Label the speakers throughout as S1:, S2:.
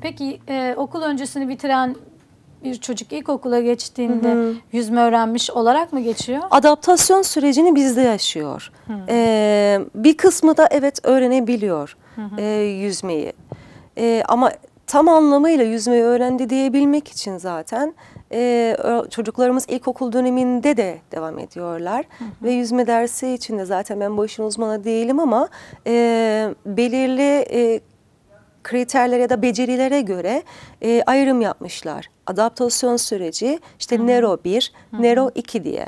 S1: Peki e, okul öncesini bitiren bir çocuk ilkokula geçtiğinde hı hı. yüzme öğrenmiş olarak mı geçiyor?
S2: Adaptasyon sürecini bizde yaşıyor. Hı. Ee, bir kısmı da evet öğrenebiliyor hı hı. E, yüzmeyi. E, ama tam anlamıyla yüzmeyi öğrendi diyebilmek için zaten e, çocuklarımız ilkokul döneminde de devam ediyorlar. Hı hı. Ve yüzme dersi için de zaten ben bu işin uzmanı değilim ama e, belirli e, kriterlere ya da becerilere göre e, ayrım yapmışlar. Adaptasyon süreci işte Hı -hı. Nero 1, Hı -hı. Nero 2 diye.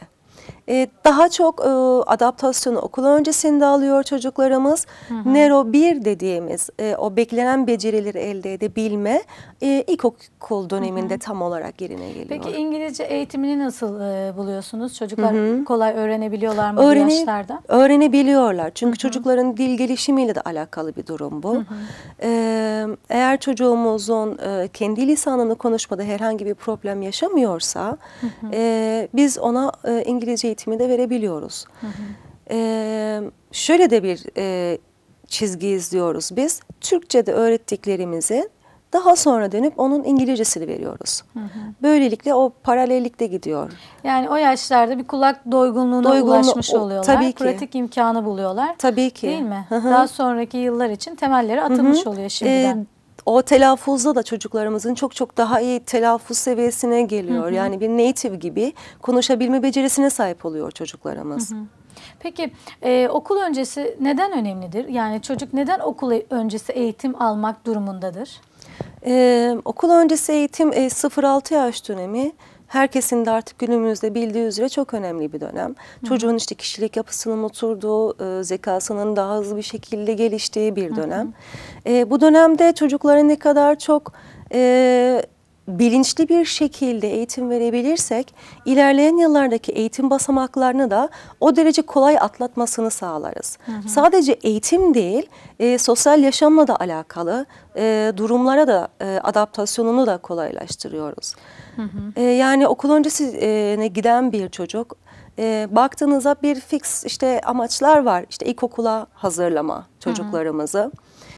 S2: Ee, daha çok e, adaptasyonu okul öncesinde alıyor çocuklarımız. Hı hı. Nero 1 dediğimiz e, o beklenen becerileri elde edebilme e, ilkokul döneminde hı hı. tam olarak yerine geliyor. Peki
S1: İngilizce eğitimini nasıl e, buluyorsunuz? Çocuklar hı hı. kolay öğrenebiliyorlar mı Öğrene, bu yaşlarda?
S2: Öğrenebiliyorlar. Çünkü hı hı. çocukların dil gelişimiyle de alakalı bir durum bu. Hı hı. E, eğer çocuğumuzun e, kendi lisanını konuşmada herhangi bir problem yaşamıyorsa hı hı. E, biz ona e, İngilizce eğitimi de verebiliyoruz. Hı hı. Ee, şöyle de bir e, çizgi izliyoruz biz. Türkçe'de öğrettiklerimizi daha sonra dönüp onun İngilizcesini veriyoruz. Hı hı. Böylelikle o paralellikte gidiyor. Yani o yaşlarda bir kulak doygunluğuna Doygunlu, ulaşmış oluyorlar. Tabii ki. Pratik imkanı buluyorlar. Tabii ki. Değil mi? Hı hı. Daha
S1: sonraki yıllar için temelleri atılmış hı hı. oluyor şimdiden.
S2: Ee, o telaffuzda da çocuklarımızın çok çok daha iyi telaffuz seviyesine geliyor. Hı hı. Yani bir native gibi konuşabilme becerisine sahip oluyor çocuklarımız. Hı hı.
S1: Peki e, okul öncesi neden önemlidir? Yani çocuk neden okul öncesi eğitim almak durumundadır?
S2: Ee, okul öncesi eğitim e, 0-6 yaş dönemi herkesin de artık günümüzde bildiği üzere çok önemli bir dönem. Hı. Çocuğun işte kişilik yapısının oturduğu, e, zekasının daha hızlı bir şekilde geliştiği bir dönem. Hı hı. E, bu dönemde çocuklara ne kadar çok... E, bilinçli bir şekilde eğitim verebilirsek ilerleyen yıllardaki eğitim basamaklarını da o derece kolay atlatmasını sağlarız. Hı hı. Sadece eğitim değil e, sosyal yaşamla da alakalı e, durumlara da e, adaptasyonunu da kolaylaştırıyoruz. Hı hı. E, yani okul öncesine giden bir çocuk e, baktığınızda bir fix işte amaçlar var. İşte ilkokula hazırlama çocuklarımızı. Hı hı.